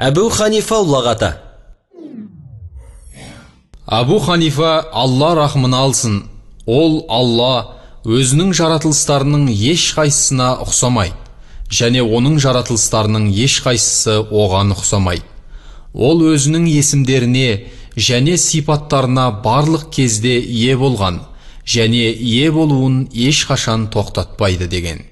әбу ханифа ұлағаты әбу ханифа алла рахмын алсын ол алла өзінің жаратылыстарының ешқайсысына ұқсамайды және оның жаратылыстарының ешқайсысы оған ұқсамайды ол өзінің есімдеріне және сипаттарына барлық кезде ие болған және ие болуын ешқашан тоқтатпайды деген